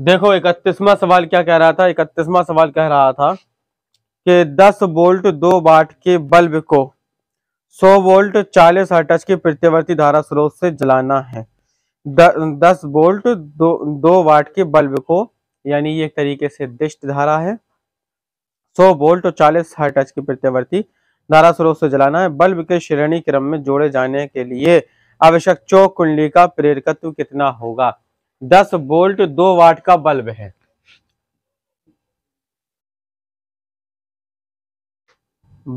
देखो इकतीसवा सवाल क्या कह रहा था इकतीसवा सवाल कह रहा था कि 10 वोल्ट दो वाट के बल्ब को 100 वोल्ट 40 हटच की प्रतिवर्ती धारा स्रोत से जलाना है द, 10 वोल्ट दो दो वाट के बल्ब को यानी ये एक तरीके से दिष्ट धारा है 100 वोल्ट और 40 हटच की प्रतिवर्ती धारा स्रोत से जलाना है बल्ब के श्रेणी क्रम में जोड़े जाने के लिए आवश्यक चौक कुंडली का प्रेरकत्व कितना होगा दस बोल्ट दो वाट का बल्ब है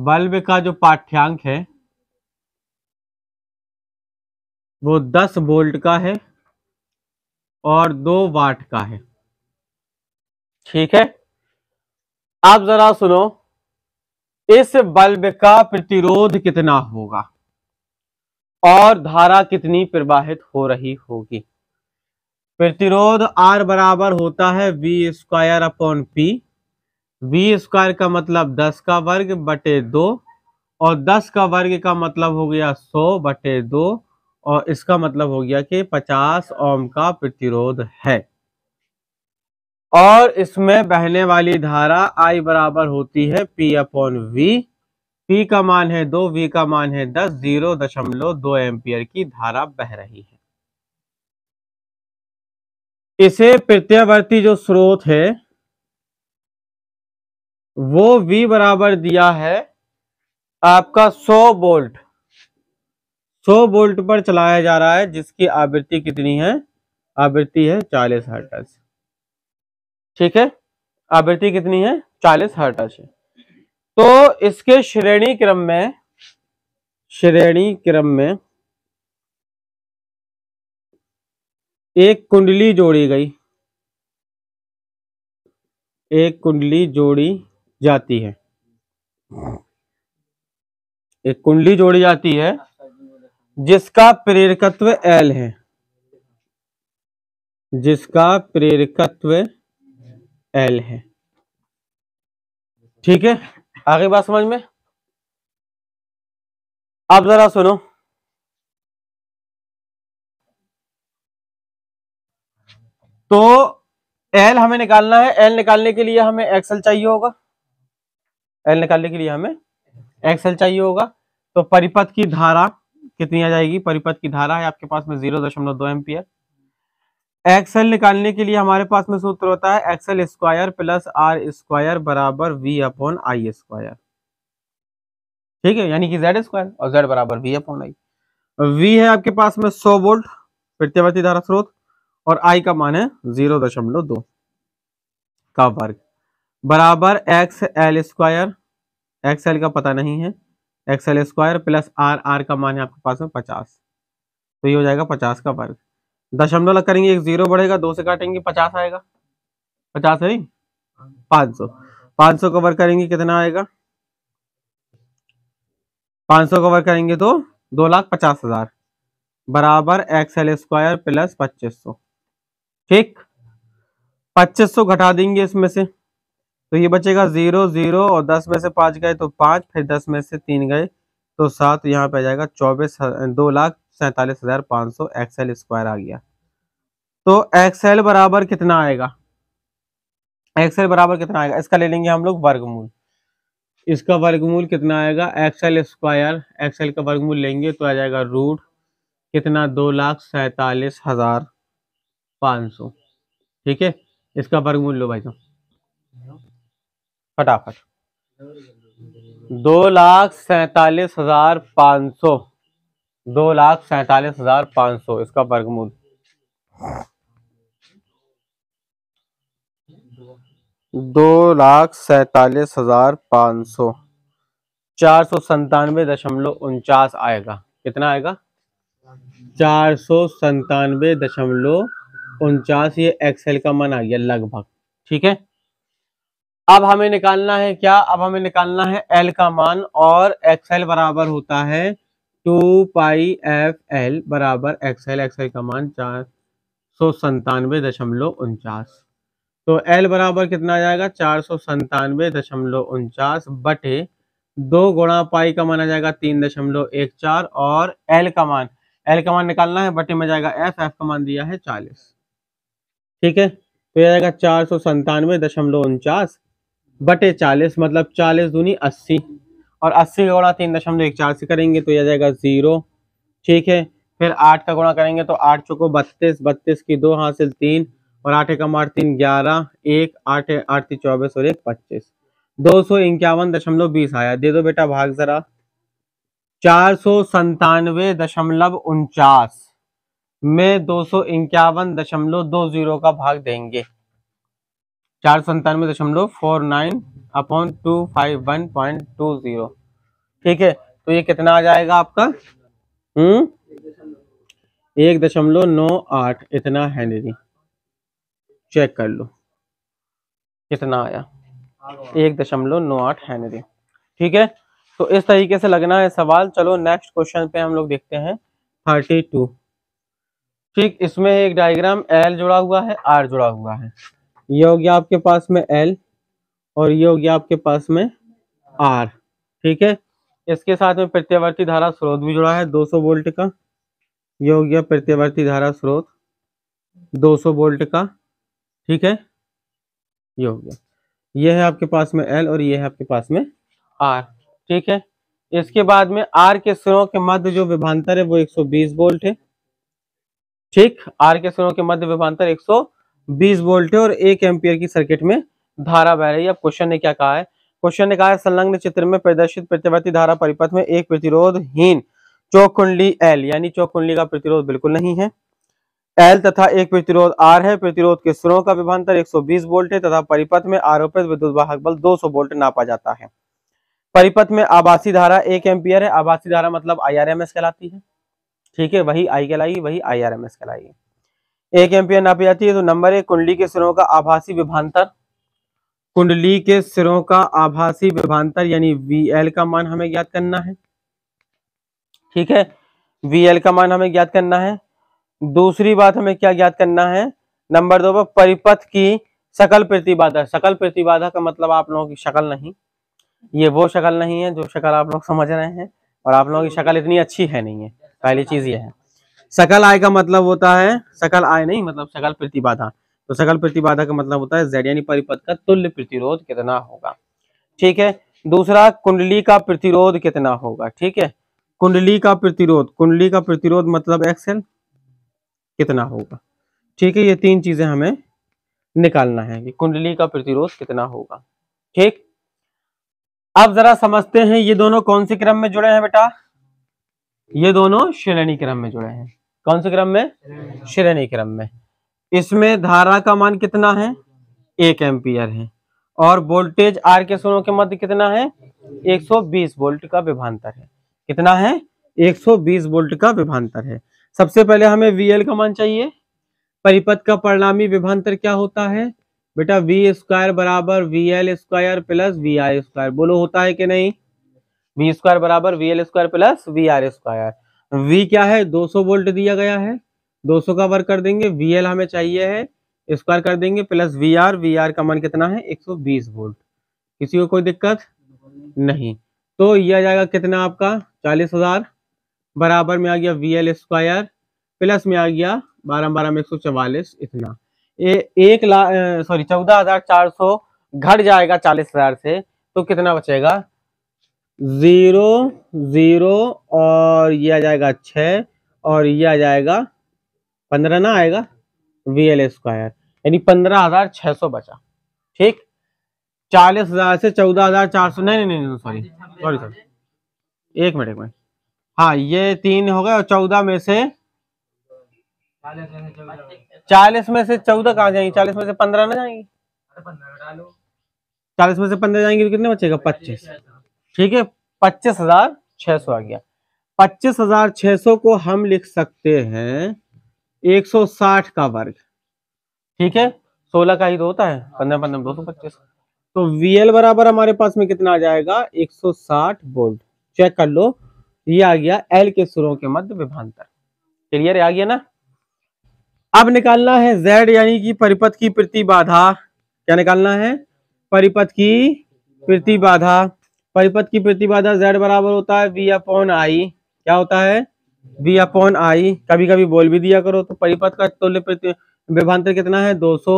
बल्ब का जो पाठ्यांक है वो दस बोल्ट का है और दो वाट का है ठीक है आप जरा सुनो इस बल्ब का प्रतिरोध कितना होगा और धारा कितनी प्रवाहित हो रही होगी प्रतिरोध आर बराबर होता है V square upon P V square का मतलब दस का वर्ग बटे दो और दस का वर्ग का मतलब हो गया सौ बटे दो और इसका मतलब हो गया कि पचास ओम का प्रतिरोध है और इसमें बहने वाली धारा I बराबर होती है P अपॉन वी पी का मान है दो वी का मान है दस जीरो दशमलव दो एम्पियर की धारा बह रही है इसे प्रत्यावर्ती जो स्रोत है वो V बराबर दिया है आपका 100 बोल्ट 100 बोल्ट पर चलाया जा रहा है जिसकी आवृत्ति कितनी है आवृत्ति है 40 हर्टज ठीक है आवृत्ति कितनी है 40 हर्टज तो इसके श्रेणी क्रम में श्रेणी क्रम में एक कुंडली जोड़ी गई एक कुंडली जोड़ी जाती है एक कुंडली जोड़ी जाती है जिसका प्रेरकत्व एल है जिसका प्रेरकत्व एल है ठीक है आगे बात समझ में आप जरा सुनो तो एल हमें निकालना है एल निकालने के लिए हमें एक्सएल चाहिए होगा एल निकालने के लिए हमें एक्सएल चाहिए होगा तो परिपथ की धारा कितनी आ जाएगी परिपथ की धारा है आपके पास में जीरो दशमलव दो एम्पियर एक्सएल निकालने के लिए हमारे पास में सूत्र होता है X L square plus R square बराबर वी अपॉन आई स्क्वायर ठीक है यानी कि जेड स्क्वायर और जेड बराबर वी अपॉन आई वी है आपके पास में सौ वोल्ट प्रत्यावर्ती धारा स्रोत और आई का मान है जीरो दशमलव दो का वर्ग बराबर X L square X L का पता नहीं है X L square plus R R का मान है आपके पास में पचास तो ये हो जाएगा पचास का वर्ग दशमलव करेंगे एक जीरो बढ़ेगा दो से काटेंगे पचास आएगा पचास है पाँच सौ पाँच सौ कवर करेंगे कितना आएगा पाँच सौ कवर करेंगे तो दो लाख पचास हजार बराबर एक्स एल स्क्वायर प्लस पच्चीस सौ ठीक पच्चीस सौ घटा देंगे इसमें से तो ये बचेगा जीरो जीरो और दस में से पांच गए तो पांच फिर दस में से तीन गए तो सात यहाँ पे आ जाएगा चौबीस हाँ, दो लाख सैतालीस हजार पांच सौ एक्सएल स्क्वायर आ गया तो एक्सएल बराबर कितना आएगा एक्सएल बराबर कितना आएगा इसका ले लेंगे हम लोग वर्गमूल इसका वर्गमूल कितना आएगा एक्सएल स्क्वायर एक्सएल का वर्गमूल लेंगे तो आ जाएगा रूट कितना दो लाख सैतालीस हजार पाँच सौ ठीक है इसका वर्गमूल लो भाई साहब फटाफट दो लाख सैतालीस हजार पाँच सौ दो लाख सैतालीस हजार पाँच सौ इसका वर्गमूल दो लाख सैतालीस हजार पाँच सौ चार सौ संतानवे दशमलव उनचास आएगा कितना आएगा चार सौ संतानवे दशमलव उनचास ये एक्सएल का मन आ गया लगभग ठीक है अब हमें निकालना है क्या अब हमें निकालना है एल का मान और एक्सएल बराबर होता है टू पाई एफ एल बराबर एक्सएल एक्सएल का मान चार सौ संतानवे दशमलव उनचास तो एल बराबर कितना आ जाएगा चार सौ संतानवे दशमलव उनचास बटे दो गुणा पाई का मान आ जाएगा तीन दशमलव एक चार और एल का मान एल का मान निकालना है बटे में जाएगा एफ एफ का मान दिया है चालीस ठीक है तो यह रहेगा चार सौ संतानवे दशमलव उनचास बटे चालीस मतलब चालीस दूनी अस्सी और अस्सी का गुणा तीन दशमलव एक चार से करेंगे तो यह जाएगा ज़ीरो ठीक है फिर आठ का गुणा करेंगे तो आठ चौको बत्तीस बत्तीस की दो हासिल तीन और आठ एकम आठ तीन ग्यारह एक आठ आठ तीन चौबीस और एक पच्चीस दो सौ इक्यावन दशमलव बीस आया दे दो बेटा भाग जरा चार सौ संतानवे दशमलव उनचास में दो सौ इक्यावन दशमलव दो जीरो का भाग देंगे चार सौ अंतानवे दशमलव four nine upon two five one point two zero ठीक है तो ये कितना आ जाएगा आपका हम्म एक दशमलव नौ आठ इतना है दीदी चेक कर लो कितना आया एक दशमलव नौ आठ हेनरी ठीक है तो इस तरीके से लगना है सवाल चलो नेक्स्ट क्वेश्चन पे हम लोग देखते हैं थर्टी टू ठीक इसमें एक डायग्राम एल जुड़ा हुआ है आर जुड़ा हुआ है ये हो गया आपके पास में एल और ये हो गया आपके पास में आर ठीक है इसके साथ में प्रत्यावर्ती धारा स्रोत भी जुड़ा है 200 वोल्ट का ये हो गया प्रत्यावर्ती धारा स्रोत 200 वोल्ट का ठीक है ये हो गया ये है आपके पास में एल और ये है आपके पास में आर ठीक है इसके बाद में आर के सिरों के मध्य जो विभांतर है वो बीस वोल्ट है ठीक आर के सिरों के मध्य विभांतर 120 वोल्ट है और एक एम्पियर की सर्किट में धारा बह रही है अब क्वेश्चन ने क्या कहा है क्वेश्चन ने कहा है संलग्न चित्र में प्रदर्शित प्रतिवर्ती धारा परिपथ में एक प्रतिरोधहीन चौक एल यानी चौकुंडली का प्रतिरोध बिल्कुल नहीं है एल तथा एक प्रतिरोध आर है प्रतिरोध के सुरों का विभांतर 120 वोल्ट है तथा परिपथ में आरोपित विद्युत वाहक बल 200 वोल्ट नापा जाता है परिपथ में आभासी धारा एक एम्पियर है आभासी धारा मतलब एस कहलाती है ठीक है वही आई कहलाएगी वही आई आर एम एस कहलाएगी एक एम्पियर नापी जाती है तो नंबर एक कुंडली के सिरों का आभासी विभांतर कुंडली के सिरों का आभासी विभांतर यानी वी एल का मान हमें ज्ञात करना है ठीक है वी एल का मान हमें ज्ञात करना है दूसरी बात हमें क्या ज्ञात करना है नंबर दो पर परिपथ की सकल प्रतिबाधा सकल प्रतिबाधा का मतलब आप लोगों की शकल नहीं ये वो शकल नहीं है जो शकल आप लोग समझ रहे हैं और आप लोगों की शक्ल इतनी अच्छी है नहीं है पहली चीज ये है सकल आय का मतलब होता है सकल आय नहीं मतलब सकल प्रतिबाधा तो सकल प्रतिबाधा का मतलब होता है जेड यानी परिपथ का तुल्य प्रतिरोध कितना होगा ठीक है दूसरा कुंडली का प्रतिरोध कितना होगा ठीक है कुंडली का प्रतिरोध कुंडली का प्रतिरोध मतलब एक्सएल कितना होगा ठीक है ये तीन चीजें हमें निकालना है कि कुंडली का प्रतिरोध कितना होगा ठीक अब जरा समझते हैं ये दोनों कौन से क्रम में जुड़े हैं बेटा ये दोनों श्रेणी क्रम में जुड़े हैं कौन से क्रम में श्रेणी क्रम में इसमें धारा का मान कितना है एक एम्पियर है और वोल्टेज आर के सोनों के मध्य कितना है 120 वोल्ट का विभांतर है कितना है 120 वोल्ट का विभांतर है सबसे पहले हमें वीएल का मान चाहिए परिपथ का परिणामी विभांतर क्या होता है बेटा वी स्क्वायर बराबर V L square plus V I square बोलो होता है कि नहीं वी स्क्वायर बराबर V L square plus V R square V क्या है 200 वोल्ट दिया गया है 200 का वर्क कर देंगे वी एल हमें चाहिए है स्क्वायर कर देंगे plus V R V R का मान कितना है 120 वोल्ट किसी को कोई दिक्कत नहीं तो यह आ जाएगा कितना आपका चालीस हजार बराबर में आ गया वी एल स्क्वायर प्लस में आ गया बारह बारह में एक सौ चवालीस इतना ए, एक लाख सॉरी चौदह हजार चार सौ घट जाएगा चालीस हजार से तो कितना बचेगा ज़ीरो ज़ीरो और ये आ जाएगा छ और ये आ जाएगा पंद्रह ना आएगा वी एल स्क्वायर यानी पंद्रह हजार छह सौ बचा ठीक चालीस हजार से चौदह हजार चार सौ नहीं नहीं नहीं सॉरी सॉरी सॉरी एक मिनट एक मिनट हाँ ये तीन हो गए और चौदह में से चालीस में से चौदह कहाँ जाएंगे चालीस में से पंद्रह ना जाएंगे चालीस में से पंद्रह जाएंगे तो कितने बचेगा पच्चीस ठीक है पच्चीस हजार छह सौ आ गया पच्चीस हजार छह सौ को हम लिख सकते हैं एक सौ साठ का वर्ग ठीक है सोलह का ही तो होता है पंद्रह पंद्रह दो सौ पच्चीस तो VL बराबर हमारे पास में कितना आ जाएगा 160 वोल्ट चेक कर लो ये आ गया L के सुरों के मध्य विभांतर क्लियर आ गया ना अब निकालना है Z यानी कि परिपथ की प्रतिबाधा क्या निकालना है परिपथ की प्रतिबाधा परिपथ की प्रतिबाधा जेड बराबर होता है वी अपॉन आई क्या होता है वी अपॉन आई कभी कभी बोल भी दिया करो तो परिपथ का तुल्य प्रति विभांतर कितना है 200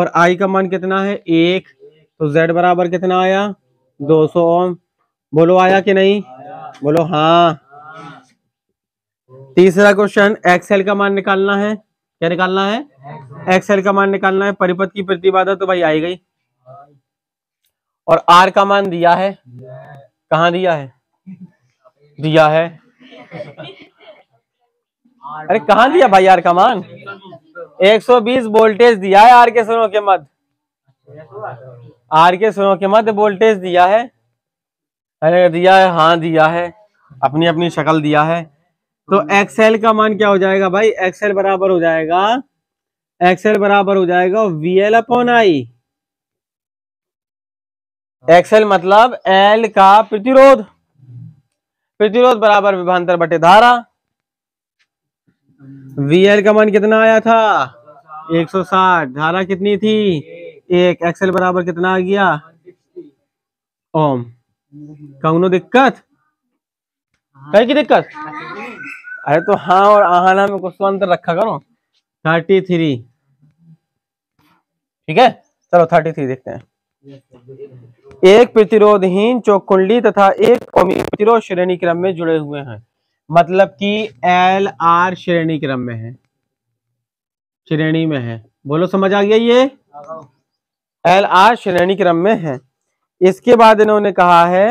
और आई का मान कितना है एक तो जेड बराबर कितना आया 200 सौ ओम बोलो आया कि नहीं बोलो हाँ तीसरा क्वेश्चन एक्सएल का मान निकालना है क्या निकालना है एक्सएल का मान निकालना है परिपथ की प्रतिबाधा तो भाई आई गई और आर का मान दिया है कहा दिया है दिया है अरे कहा दिया भाई आर का मान 120 वोल्टेज दिया है आर के सुनो के मध्य आर के सुनो के मध्य वोल्टेज दिया है अरे दिया है हाँ दिया है अपनी अपनी शक्ल दिया है तो एक्सएल का मान क्या हो जाएगा भाई एक्सएल बराबर हो जाएगा एक्सएल बराबर हो जाएगा वीएल अपॉन आई एक्सएल मतलब एल का प्रतिरोध प्रतिरोध बराबर विभांतर बटे धारा वीएल का मान कितना आया था 160 धारा कितनी थी एक एक्सएल बराबर कितना आ गया ओम कौनो दिक्कत कहीं की दिक्कत अरे तो हाँ और आहाना में कुछ तो अंतर रखा करो थर्टी थ्री ठीक है चलो थर्टी थ्री देखते हैं एक प्रतिरोधहीन चौकुंडली तथा एक कौमी प्रतिरोध श्रेणी क्रम में जुड़े हुए हैं मतलब कि एल आर श्रेणी क्रम में है श्रेणी में है बोलो समझ आ गया ये एल आर श्रेणी क्रम में है इसके बाद इन्होंने कहा है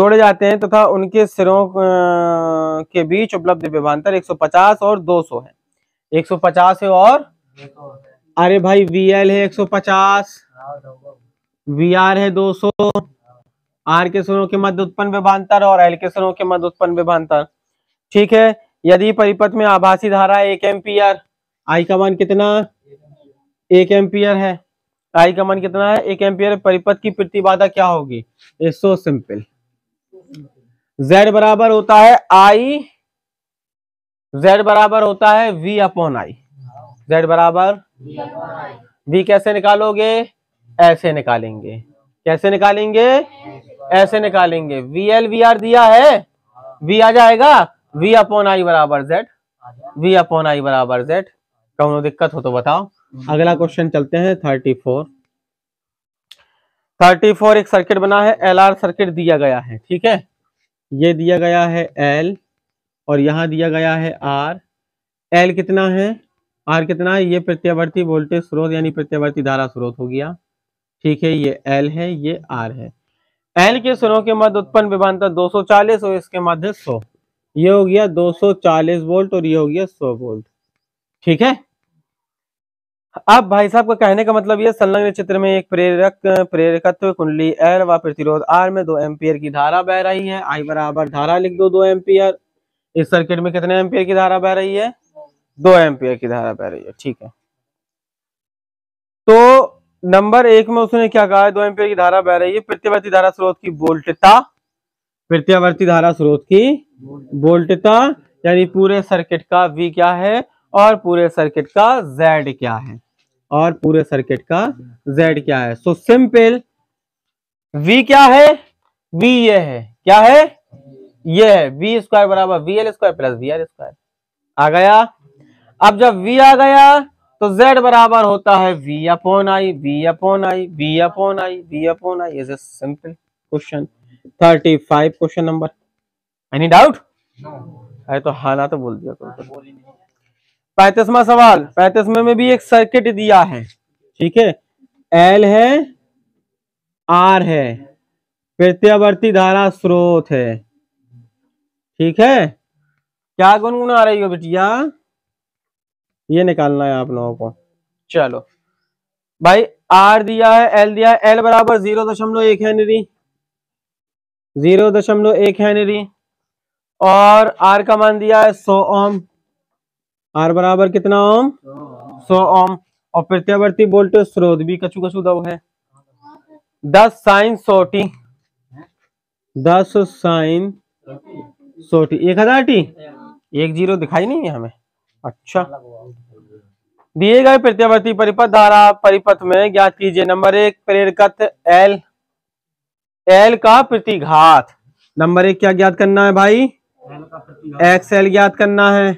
जोड़े जाते हैं तथा तो उनके सिरों के बीच उपलब्ध विभांतर 150 और 200 सौ है 150 है और अरे भाई वी एल है 150 वी आर है 200 आर के स्वरों के मध्य उत्पन्न विभांतर और एल के स्वरों के मध्य उत्पन्न विभांतर ठीक है यदि परिपथ में आभासी धारा एक एम्पियर आई का मान कितना एक एम्पियर है आई का मान कितना है एक एम्पियर परिपथ की प्रतिबाधा क्या होगी इट्स सो सिंपल जेड बराबर होता है आई जेड बराबर होता है वी अपॉन आई जेड बराबर वी कैसे निकालोगे ऐसे निकालेंगे कैसे निकालेंगे ऐसे निकालेंगे वी एल वी आर दिया है वी आ जाएगा वी अपॉन आई बराबर जेड वी अपॉन आई बराबर जेड कौन दिक्कत हो तो बताओ अगला क्वेश्चन चलते हैं थर्टी फोर थर्टी फोर एक सर्किट बना है एल आर सर्किट दिया गया है ठीक है ये दिया गया है एल और यहां दिया गया है आर एल कितना है आर कितना है ये प्रत्यावर्ती वोल्टेज स्रोत यानी प्रत्यावर्ती धारा स्रोत हो गया ठीक है ये एल है ये आर है एल के स्वरों के मध्य उत्पन्न विमानता 240 और इसके मध्य 100 ये हो गया 240 वोल्ट और ये हो गया 100 वोल्ट ठीक है अब भाई साहब का कहने का मतलब यह संलग्न चित्र में एक प्रेरक प्रेरकत्व कुंडली एल व प्रतिरोध आर में दो एम्पियर की धारा बह रही है आई बराबर धारा लिख दो दो एम्पियर इस सर्किट में कितने एम्पियर की धारा बह रही है दो एम्पियर की धारा बह रही है ठीक है तो नंबर एक में उसने क्या कहा है दो एम्पियर की धारा बह रही है प्रत्यावर्ती धारा स्रोत की वोल्टता प्रत्यावर्ती धारा स्रोत की वोल्टता यानी पूरे सर्किट का वी क्या है और पूरे सर्किट का जेड क्या है और पूरे सर्किट का जेड क्या है सो सिंपल वी क्या है वी ये है क्या है ये है वी स्क्वायर बराबर V L square plus V R square आ गया अब जब वी आ गया तो z बराबर होता है v upon I, V upon I, V upon I, V upon I is a simple question 35 question number any doubt अरे तो हाना तो बोल दिया तो पैतीसवा सवाल पैंतीसवा में भी एक सर्किट दिया है ठीक है L है R है प्रत्यावर्ती धारा स्रोत है ठीक है क्या गुनगुना रही हो बिटिया ये निकालना है आप लोगों को चलो भाई आर दिया है एल दिया है एल बराबर जीरो दशमलव एक हैनरी जीरो दशमलव एक हैनरी और आर का मान दिया है सौ ओम आर बराबर कितना ओम सौ ओम और प्रत्यावर्ती वोल्टेज स्रोत भी कछु कछु दव है दस साइन सोटी दस साइन सोटी एक हजार टी एक जीरो दिखाई नहीं है हमें अच्छा दिए गए प्रत्यावर्ती परिपथ धारा परिपथ में ज्ञात कीजिए नंबर एक प्रेरकत एल एल का प्रतिघात नंबर एक क्या ज्ञात करना है भाई एक्स एल ज्ञात करना है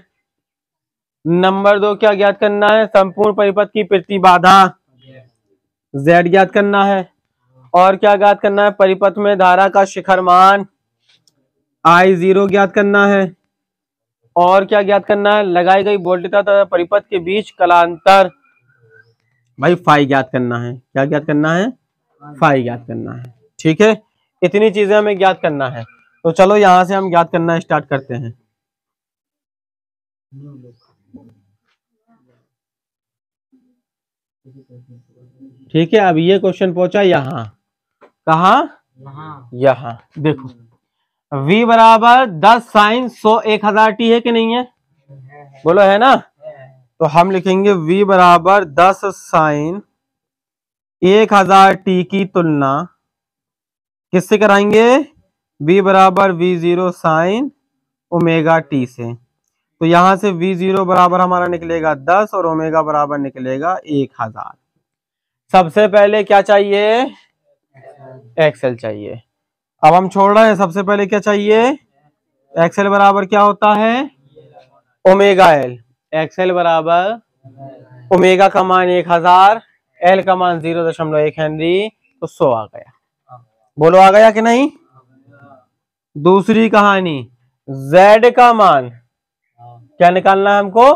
नंबर दो क्या ज्ञात करना है संपूर्ण परिपथ की प्रतिबाधा जेड ज्ञात करना है और क्या ज्ञात करना है परिपथ में धारा का शिखर मान आई जीरो ज्ञात करना है और क्या ज्ञात करना है लगाई गई वोल्टता तथा परिपथ के बीच कलांतर भाई फाई ज्ञात करना है क्या ज्ञात करना है फाई ज्ञात करना है ठीक है इतनी चीजें हमें ज्ञात करना है तो चलो यहां से हम ज्ञात करना स्टार्ट करते हैं ठीक है अब ये क्वेश्चन पहुंचा यहां कहा यहां देखो v बराबर दस साइन सो एक हजार टी है कि नहीं है बोलो है ना तो हम लिखेंगे v बराबर दस साइन एक हजार टी की तुलना किससे कराएंगे v बराबर V zero sine omega T से तो यहां से v जीरो बराबर हमारा निकलेगा दस और ओमेगा बराबर निकलेगा एक हजार सबसे पहले क्या चाहिए एक्सेल चाहिए अब हम छोड़ रहे हैं सबसे पहले क्या चाहिए एक्सएल बराबर क्या होता है ओमेगा एल एक्सएल बराबर ओमेगा का मान एक हजार एल का मान जीरो दशमलव एक हेनरी तो सो आ गया बोलो आ गया कि नहीं दूसरी कहानी जेड का मान क्या निकालना है हमको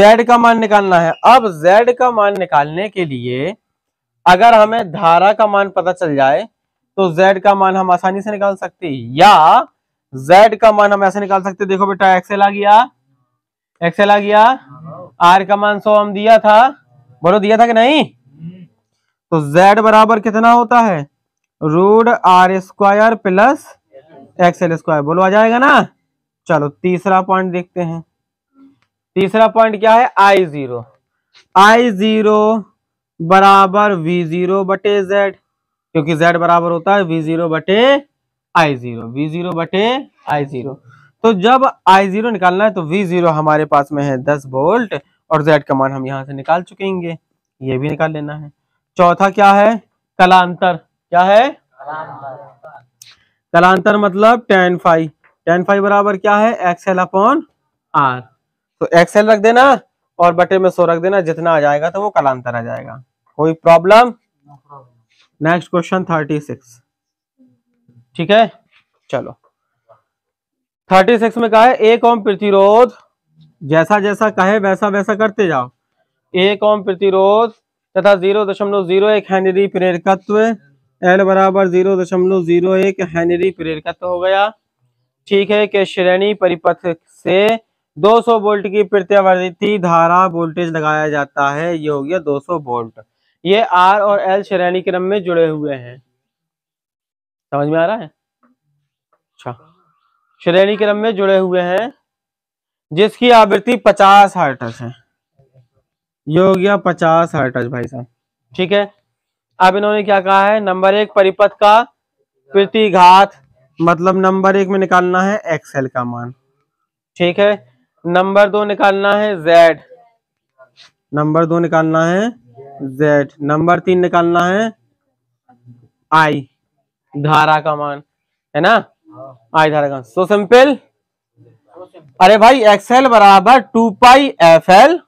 जेड का मान निकालना है अब जेड का मान निकालने के लिए अगर हमें धारा का मान पता चल जाए तो z का मान हम आसानी से निकाल सकते या z का मान हम ऐसे निकाल सकते देखो बेटा एक्सएल आ गया एक्सएल आ गया r का मान सौ हम दिया था बोलो दिया था कि नहीं तो z बराबर कितना होता है root R square plus X L square बोलो आ जाएगा ना चलो तीसरा पॉइंट देखते हैं तीसरा पॉइंट क्या है आई जीरो आई जीरो बराबर वी जीरो बटे जेड क्योंकि z बराबर होता है वी जीरो बटे आई जीरो वी जीरो बटे आई जीरो तो जब आई जीरो निकालना है तो वी जीरो हमारे पास में है दस वोल्ट और जेड का मान हम यहां से निकाल चुकेंगे ये भी निकाल लेना है चौथा क्या है कलांतर क्या है कलांतर मतलब टेन फाइव टेन फाइव बराबर क्या है एक्सएल अपॉन आर तो एक्सएल रख देना और बटे में सो रख देना जितना आ जाएगा तो वो कलांतर आ जाएगा कोई problem next question thirty six ठीक है चलो थर्टी सिक्स में कहा है एक ओम प्रतिरोध जैसा जैसा कहे वैसा वैसा करते जाओ एक ओम प्रतिरोध तथा जीरो दशमलव जीरो एक हेनरी प्रेरकत्व एल बराबर जीरो दशमलव जीरो एक हेनरी प्रेरकत्व हो गया ठीक है कि श्रेणी परिपथ से 200 वोल्ट की प्रत्यावर्ती धारा वोल्टेज लगाया जाता है ये हो गया 200 वोल्ट ये आर और एल श्रेणी क्रम में जुड़े हुए हैं समझ में आ रहा है अच्छा श्रेणी क्रम में जुड़े हुए हैं जिसकी आवृत्ति पचास हर्टज है ये हो गया पचास हर्टज भाई साहब ठीक है अब इन्होंने क्या कहा है नंबर एक परिपथ का प्रतिघात मतलब नंबर एक में निकालना है एक्सएल का मान ठीक है नंबर दो निकालना है जेड नंबर दो निकालना है जेड नंबर तीन निकालना है आई धारा का मान है ना आई धारा का सो सिंपल अरे भाई एक्सएल बराबर two pi F L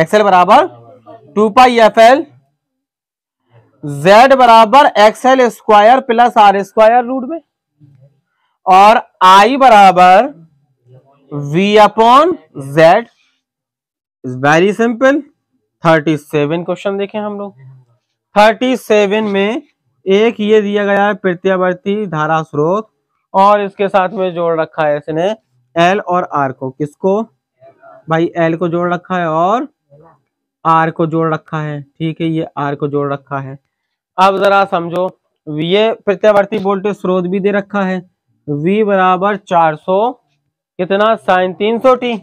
X L बराबर two pi F L Z बराबर X L square plus R square root में और आई बराबर V upon Z is very simple thirty seven question देखें हम लोग थर्टी सेवन में एक ये दिया गया है प्रत्यावर्ती धारा स्रोत और इसके साथ में जोड़ रखा है इसने एल और आर को किसको भाई एल को जोड़ रखा है और आर को जोड़ रखा है ठीक है ये आर को जोड़ रखा है अब जरा समझो ये प्रत्यावर्ती वोल्टेज स्रोत भी दे रखा है वी बराबर चार सौ कितना साइन तीन सौ टी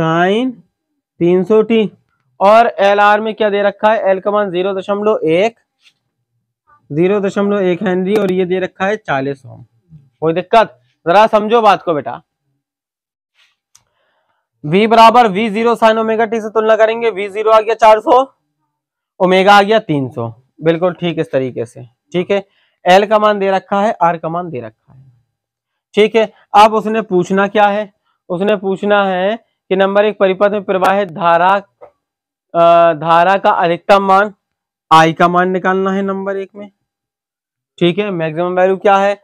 साइन तीन सौ टी और एल आर में क्या दे रखा है एल का मान जीरो दशमलव एक जीरो दशमलव एक हेनरी और ये दे रखा है चालीस ओम कोई दिक्कत जरा समझो बात को बेटा v बराबर v zero sine omega T से तुलना करेंगे v जीरो आ गया चार सौ ओमेगा आ गया तीन सौ बिल्कुल ठीक इस तरीके से ठीक है l का मान दे रखा है r का मान दे रखा है ठीक है अब उसने पूछना क्या है उसने पूछना है कि नंबर एक परिपथ में प्रवाहित धारा धारा का अधिकतम मान आई का मान निकालना है नंबर एक में ठीक है मैक्सिमम वैल्यू क्या है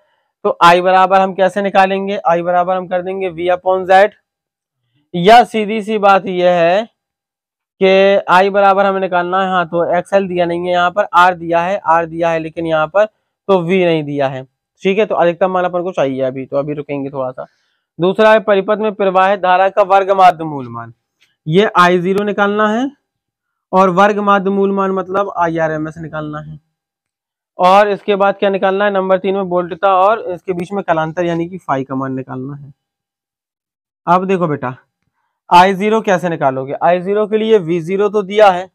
तो आई बराबर हम कैसे निकालेंगे आई बराबर हम कर देंगे वी अपॉन जेड या सीधी सी बात यह है कि आई बराबर हमें निकालना है हाँ तो एक्सएल दिया नहीं है यहाँ पर आर दिया है आर दिया है लेकिन यहाँ पर तो वी नहीं दिया है ठीक है तो अधिकतम मान अपन को चाहिए अभी तो अभी रुकेंगे थोड़ा सा दूसरा है परिपथ में प्रवाहित धारा का वर्ग माध्य मूलमान ये आई जीरो निकालना है और वर्ग माध्य मूलमान मतलब आई आर एम एस निकालना है और इसके बाद क्या निकालना है नंबर तीन में बोल्टता और इसके बीच में कलांतर यानी कि फाइव का मान निकालना है अब देखो बेटा आई जीरो कैसे निकालोगे आई जीरो के लिए वी जीरो तो दिया है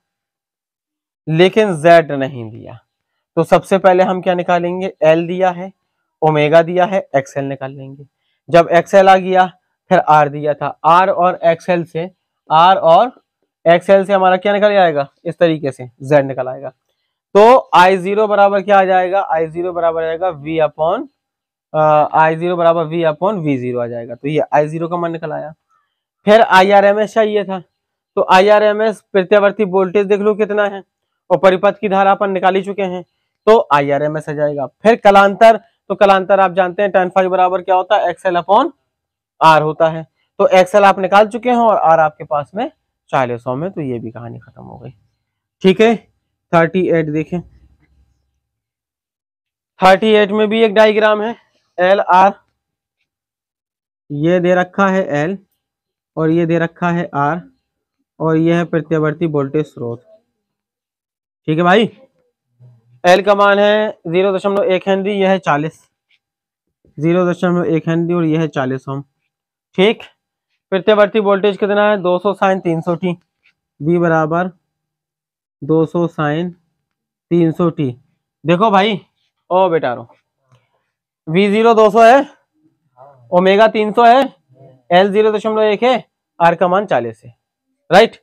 लेकिन जेड नहीं दिया तो सबसे पहले हम क्या निकालेंगे एल दिया है ओमेगा दिया है एक्सएल निकाल लेंगे जब एक्सएल आ गया फिर आर दिया था आर और एक्सएल से आर और एक्सएल से हमारा क्या निकल जाएगा इस तरीके से जेड निकल आएगा तो आई जीरो बराबर क्या आ जाएगा आई जीरो बराबर आएगा वी अपॉन आई जीरो बराबर वी अपॉन वी जीरो आ जाएगा तो ये आई जीरो का मन निकल आया फिर आई आर एम एस चाहिए था तो आई आर एम एस प्रत्यावर्ती वोल्टेज देख लो कितना है और परिपथ की धारा अपन निकाली चुके हैं तो आई आर एम एस आ जाएगा फिर कलांतर तो कलांतर आप जानते हैं टेन फाइव बराबर क्या होता है एक्सएल अपॉन आर होता है तो एक्सएल आप निकाल चुके हैं और आर आपके पास में चालीस में तो ये भी कहानी खत्म हो गई ठीक है थर्टी एट देखें थर्टी एट में भी एक डायग्राम है एल आर ये दे रखा है एल और ये दे रखा है आर और यह है प्रत्यावर्ती वोल्टेज स्रोत ठीक है भाई एल का मान है जीरो दशमलव एक हेनरी यह है चालीस जीरो दशमलव एक हेनरी और यह है चालीस ओम ठीक प्रत्यावर्ती वोल्टेज कितना है दो सौ साइन तीन सौ टी बी बराबर दो सौ साइन तीन सौ टी देखो भाई ओ बेटा रो वी जीरो दो सौ है ओमेगा तीन सौ है एल जीरो दशमलव एक है आर का मान चालीस है राइट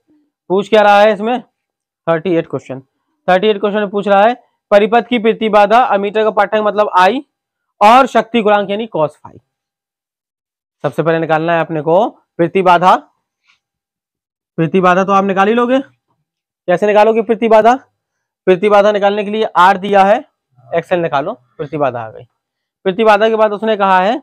पूछ क्या रहा है इसमें thirty eight question thirty eight question पूछ रहा है परिपथ की प्रतिबाधा अमीटर का पाठक मतलब आई और शक्ति गुणांक यानी कॉस फाइव सबसे पहले निकालना है अपने को प्रतिबाधा प्रतिबाधा तो आप निकाल ही लोगे कैसे निकालोगे प्रतिबाधा प्रतिबाधा निकालने के लिए आर दिया है एक्सएल निकालो प्रतिबाधा आ गई प्रतिबाधा के बाद उसने कहा है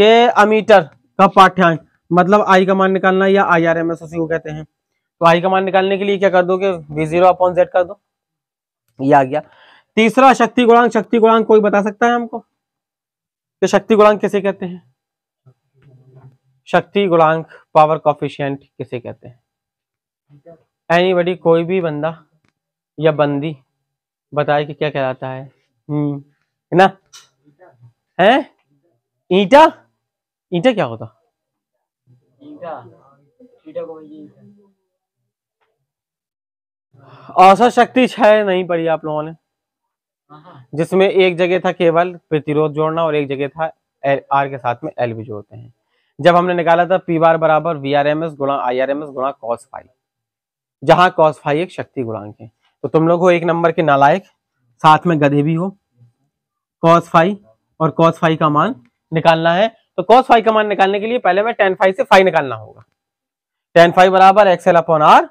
कि अमीटर का पाठ्यांक मतलब आई का मान निकालना या आई आर एम एस उसी को कहते हैं तो आई का मान निकालने के लिए क्या कर दोगे वी जीरो अपॉन जेड कर दो ये आ गया तीसरा शक्ति गुणांक शक्ति गुणांक कोई बता सकता है हमको तो शक्ति गुणांक किसे कहते हैं शक्ति गुणांक पावर कॉफिशियंट किसे कहते हैं एनीबडी कोई भी बंदा या बंदी बताए कि क्या कहलाता है हम्म ना है ईटा ईटा क्या होता ईटा ईटा को औसत शक्ति छह नहीं पड़ी आप लोगों ने जिसमें एक जगह था केवल प्रतिरोध जोड़ना और एक जगह था एल, आर के साथ में एल भी जोड़ते हैं जब हमने निकाला था पी बार बराबर वी आर एम एस गुणा आई आर एम एस गुणा कॉस फाइव जहां कॉस फाइव एक शक्ति गुणांक है तो तुम लोग हो एक नंबर के नालायक साथ में गधे भी हो कॉस फाइव और कॉस फाइव का मान निकालना है तो कॉस फाइव का मान निकालने के लिए पहले मैं टेन फाइव से फाइव निकालना होगा टेन फाइव बराबर एक्सएल अपॉन आर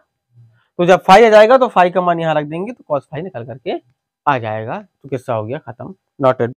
तो जब फाइव आ जाएगा तो फाइव का मान यहाँ रख देंगे तो कॉस फाइव निकल करके आ जाएगा तो किस्सा हो गया खत्म नॉट